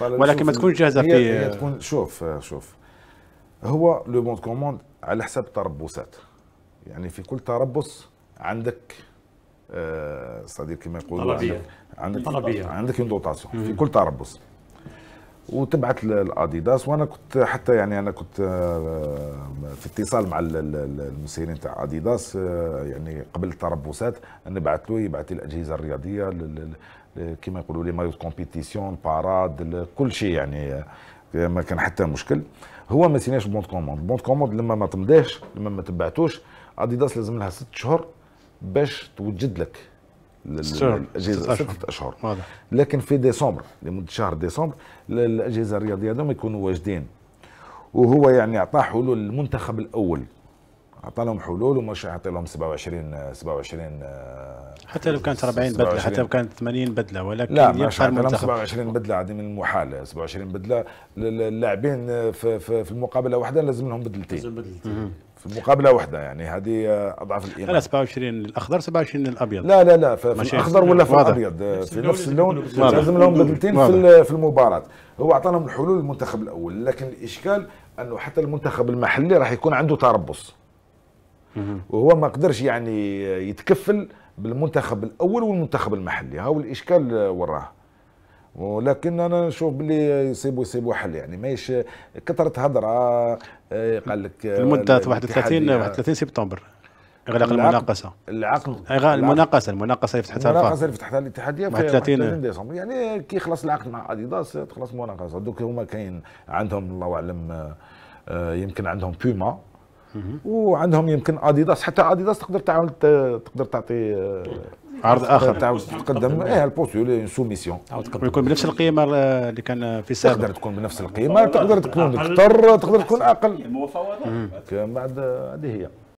ولكن ما تكونش جاهزه في هي تكون شوف شوف هو لو بون كوموند على حسب التربصات يعني في كل تربص عندك آه، صديق كما يقولوا عندك طلبية. عندك اون دوتاسيون في كل تربص وتبعت الاديداس وانا كنت حتى يعني انا كنت آه، اتصال مع المسيرين تاع اديداس آه، يعني قبل التربصات نبعث له يبعث الاجهزه الرياضيه كما يقولوا لي مايو كومبيتيسيون باراد كل شيء يعني آه، ما كان حتى مشكل هو ما سيناش بوند كوموند بوند كوموند لما ما تمضيش لما ما تبعتوش اديداس لازم لها ست شهور باش توجد لك الاجهزه ست اشهر لكن في ديسمبر لمده شهر ديسمبر الاجهزه الرياضيه هذوما يكونوا واجدين وهو يعني اعطاه حلول المنتخب الاول اعطى لهم حلول ومش اعطي لهم 27 27 آه، حتى لو كانت 40 بدله حتى لو كانت 80 بدله ولكن لا مش اعطى لهم 27 بدله عادي من المحال 27 بدله اللاعبين في, في, في المقابله واحده لازم لهم بدلتين لازم بدلتين في مقابله واحده يعني هذه اضعف الايمان لا 27 الاخضر 27 الابيض لا لا لا في الاخضر ولا في الابيض في نفس اللون لازم لهم بدلتين في في المباراه هو اعطى لهم الحلول المنتخب الاول لكن الاشكال انه حتى المنتخب المحلي راح يكون عنده تربص وهو ما قدرش يعني يتكفل بالمنتخب الاول والمنتخب المحلي هاو الاشكال وراه ولكن انا نشوف باللي يصيبوا يصيبوا حل يعني ماهيش كثره هضره آه، قال لك المده 31 31 سبتمبر اغلاق المناقصه العقد اغلاق المناقصه المناقصه اللي فتحتها المناقصه اللي فتحتها الاتحاديه في 30 ديسمبر يعني كي يخلص العقد مع اديداس تخلص المناقصه دوك هما كاين عندهم الله اعلم آه، يمكن عندهم بوما وعندهم يمكن اديداس حتى اديداس تقدر تعاون تقدر تعطي عرض اخر تعاود تقدم اه البوستول سوميسيون ويكون بنفس القيمه اللي كان في السابق تقدر تكون بنفس القيمه تقدر تكون اكثر تقدر تكون اقل المفاوضات بعد هذه هي